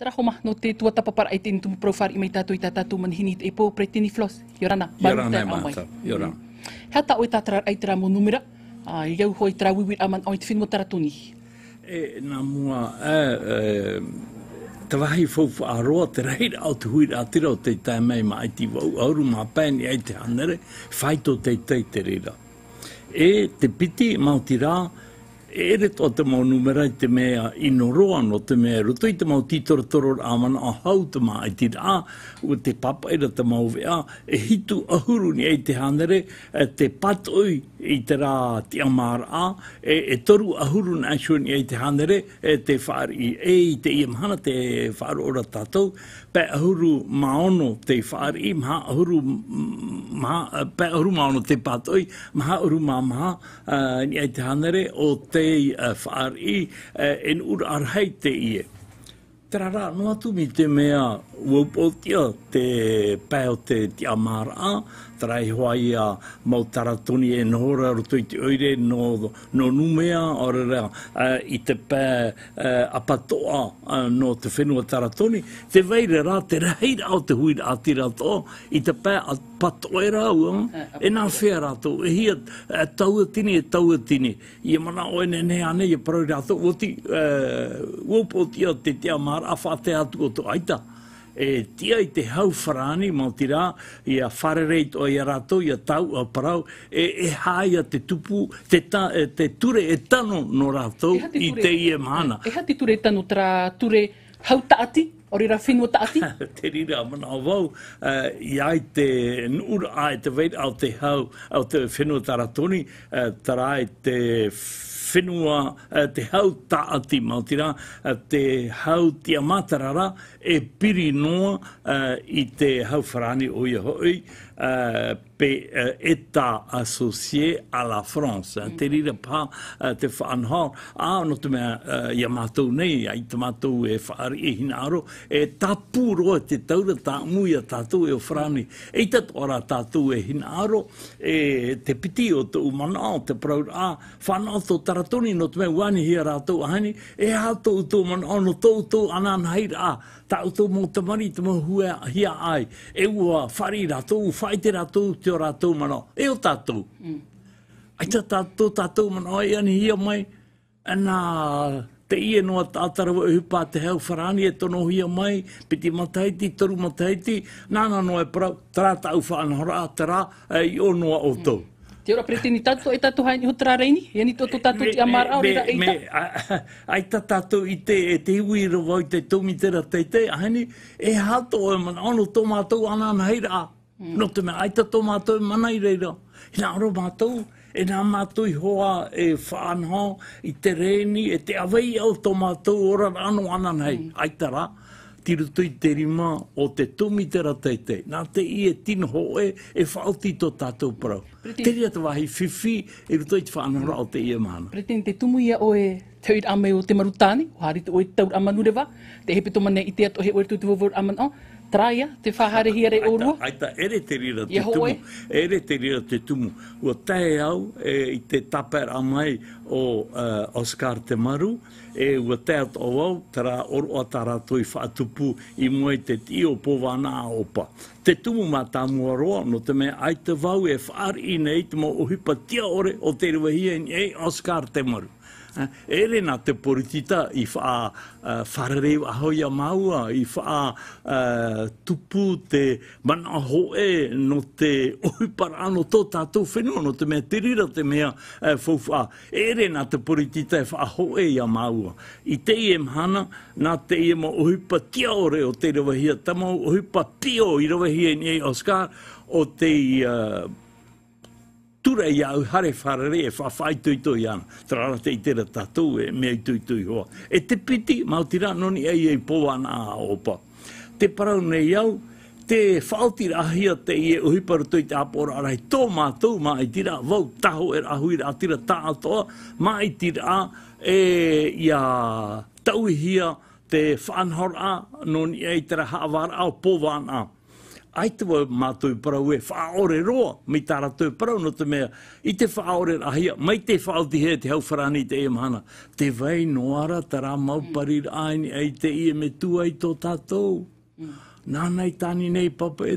Tarako ma, no te tua tapapara ai tēnu tumu profari i i tātou manhini e pō pre tēni flos. Iorana, barunta e amai. Iorana. Mm. Hea tā oi tātara ai tērā mō numera, i hoi tērā wiwi aman oi te whinua tāra tūni. E, nā mua, e, e, te wahi fōfu a roa te reira au te huira a o te tai mei ma ai te wau auru mā pēni ai te hanere, whaito te tei te reira. E, te piti, mauti rā, E ere tō te mau numera te mea inoroa no te mea roto i te mau titoro toro amana a hau te maa i tira a ua te papa ira te mau vea e hitu ahuru ni ei te hanere e te patoi i te rā te amara a e, e toru ahuru na asho ni ei te hanere e te whaari i e i te iamhana te whaaro ora tātou pe ahuru maono te whaari i maha ahuru maha pe ahuru maono te patoi maha ahuru maha maha ni ei te hanere o te te i eh, whaari uh, en ur arhei te ie. Tera rā, no atu mi te mea uopotia te pēo te te amara trai hoai a mau taratoni e nōra roto i te oire no, no numea orera uh, i te pē uh, apatoa uh, no te whenua taratoni te veire rā te reira o te huira atira tō i te pē apatoa e rā ua e nā whea rā tō e hia uh, taua tini e taua tini i e mana o ene ne ane i e parau rā tō uopotia te te amara a whātea atu o tō aita e tia i te hau wharani, mautira, i a wharereit o i a rato, i a tau, a parau, e, e haia te tupu, te, ta, e, te ture e tano no rato e i te i e mana. E ha te ture e tano tra ture hau taati? o rira whingo taati? te rira o mana o wau, uh, i ai te nura ai te weit au te hau, au te whenua taratoni, uh, tara ai te whenua, eh, te hau taati mautira, te hau tia mātara e piri noa i te hau wharani o iaho i euh, eta euh, associé à la France. Mm -hmm. Te rire pas, a no te yamato euh, nei, a i tamato e whaari e hinaro, e tapuro te taura ta muia tatou e frani. E tat ora tatou e hinaro, e te piti o te umanao, te praur a, whanao tō taratoni no te wani hi a rātou e a tō tō manao no tō tō anan haira a, tā tō mō tamari te mō hua hia ai, e ua whari rātou, whai ai te rātou, te o rātou mana. E o tātou. Mm. Ai te tātou, tātou mana. Ai ani hia mai. Ana te ie noa tātara wa uhupā e te heo wharani e tono hia mai. Piti mataiti, toru mataiti. Nāna noa e pra, tara tau whaana hora a tara. Ai e o noa o tau. Mm. Te ora preti ni tātou, e tātou hai ni hutra reini? E ni tōtou tātou ti amara o reira e Ai tā tātou i te, e te iwi rawa i te tōmitera teitei, a hini, e hato e mana, ono tō mātou anan heira a Mm. No te mea, aita tō mātou e mana i reira. I nā aro mātou, e nā mātou i hoa e whānau, i te reini, e te awei au tō mātou ora anu ana nei. Mm. Aita tiru tui te rima o te tumi te ratai te. Nā te i e tino ho e, whaoti tō tātou parau. Te ria te wahi whiwhi, e ruto i te whānau rā o te i e mana. Pretin, te tumu ia o e te oit ame o te marutani, o hari e te oit tau amanureva, te hepe tō mane i te ato he oertu te vovor amanau, traia, te whahare hiare o rua? Aita, ere te rira te tumu. Ere te rira te tumu. Ua tae au e, i te taper a o e, Oscar Te Maru. E ua tae at o au, tara oro a tara toi whaatupu i mua i te tio po wana a opa. Te tumu mā tā mua roa, no te mea ai vau e whaari nei te mo o hipa tia ore o te rua hia e Oscar Te Maru. Ere nā te poritita i wha uh, whararewa ahoia maua, i wha uh, tupu te mana hoe no te oipara ano tō tātou whenua, no te mea tirira te mea fōwha. Uh, Ere nā te poritita e i wha hoe ia maua. I te i em nā te i em oipa kia ore o te rewahia tamau, oipa pio i rewahia i nei Oscar, o te i tura i au hare whararei e whawhai tui ana. Tra te i tera tatou e mea i tui hoa. E te piti, mau tira noni ei e pō ana a opa. Te parau nei au, te whaotira ahia te i e uhiparu tui te apora arai. Tō mātou mā i tira, vau taho e rahuira a tira tā atoa, mā i tira e i a tauhia te whanhora a noni ei tera hawara au pō ana a ai te wau mātou parau e, whaore roa, mi tā ratou parau no te mea, i te fa whaore rahia, mai te fa hea te hauwharani te emhana, te vei noara tara mau aini ai te ie me tu ai tō tātou. Mm. Nānei tani nei papa e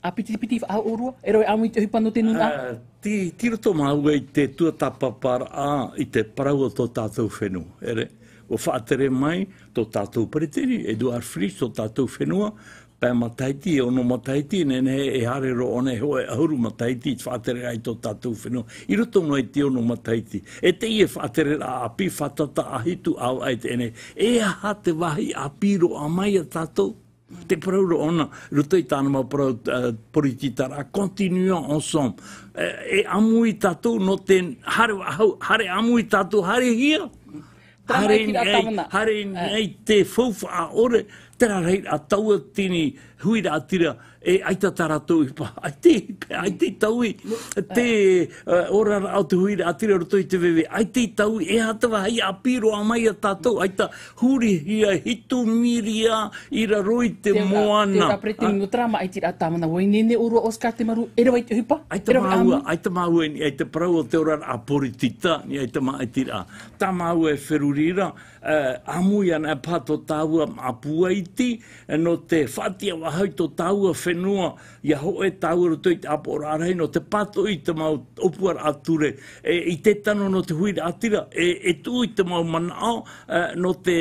a piti piti a orua, e roi amu i te hupano te nuna? Ah, ti, ti roto maua i e te tuata papara a i te parau o tō tātou whenua, ere. O whaatere mai tō tātou pareteri, Eduard Fritz tō tātou whenua, pai mataiti, e ono mataiti, e nene he e hare ro one hoa, ahuru mataiti, whaatere ai tō tātou whenua. I roto noi ti ono mataiti. E te ie whaatere a api, whatata ahitu au ai te ene. E aha te wahi a piro a a tātou, Te parou lo ona, lo tei tāna mau parou uh, eh, porititara, a continua ensemble. Eh, e amui tatu no te, hare, hau, hare amui tatu, hare hia. Hare eh. nei, te fufa a ore, tera rei a taua tini huira atira, e aita taratou i pā, ai te, ai te taui, te eh, ora au te huire atire roto i te wewe, ai te taui, e hatawa hei apiro a mai a tātou, ai ta huri hia hitu miria i raro i te moana. Tēnā pre te mingo trama, ai te mana wai nene urua Oscar te maru, ere wai te hupa? Ai te maua, ai te maua, ai te parau te ora a poritita, ni ai te maa te rā. e ferurira, uh, amui ana e pato tāua apua iti, eh, no te whātia wahau to tāua whenua, whenua ia ho e tāuru tō i te apora arahi no te pato i te mau opuar ature e, i te tano no te huira atira e, e tū i te mau manao uh, no te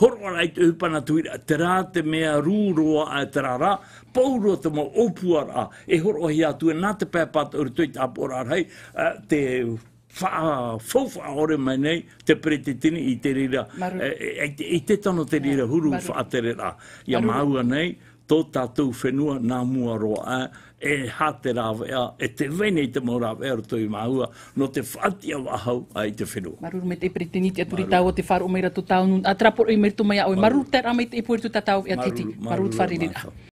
horoara i te upana tuira te rā te mea rūroa a e, te rā pauro te mau opuar a e horo hi e nā te pēpata uru tō i te apora arahi uh, e, te Wha, fofa ore mai nei te prete i te rira, e, e, e te tono te rira huru wha atere Ia maua nei, tō tātou whenua nā mua roa a, e hāte rāwea, e te vene i te mō rāwea ro tō i māua, no te whātia wāhau a i te whenua. Maruru me te epiriteni te aturi tāua te whāru o meira tō tāunu, a trapor o i meritu mai a oi, maruru te rāmei te epuertu tātāu e a titi, maruru te whāririra.